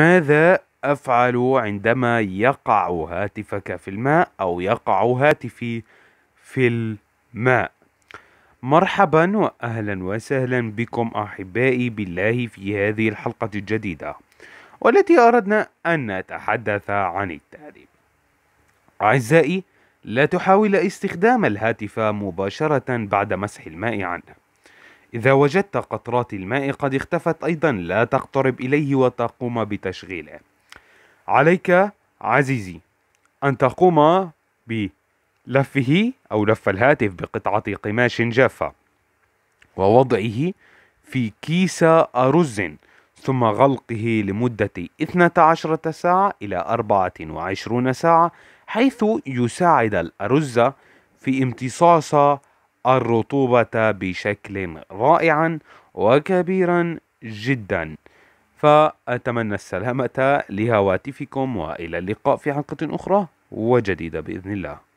ماذا أفعل عندما يقع هاتفك في الماء أو يقع هاتفي في الماء مرحبا وأهلا وسهلا بكم أحبائي بالله في هذه الحلقة الجديدة والتي أردنا أن نتحدث عن التالي أعزائي لا تحاول استخدام الهاتف مباشرة بعد مسح الماء عنه إذا وجدت قطرات الماء قد اختفت أيضا لا تقترب إليه وتقوم بتشغيله عليك عزيزي أن تقوم بلفه أو لف الهاتف بقطعة قماش جافة ووضعه في كيس أرز ثم غلقه لمدة 12 ساعة إلى 24 ساعة حيث يساعد الأرز في امتصاص الرطوبة بشكل رائعا وكبيرا جدا فأتمنى السلامة لهواتفكم وإلى اللقاء في حلقة أخرى وجديدة بإذن الله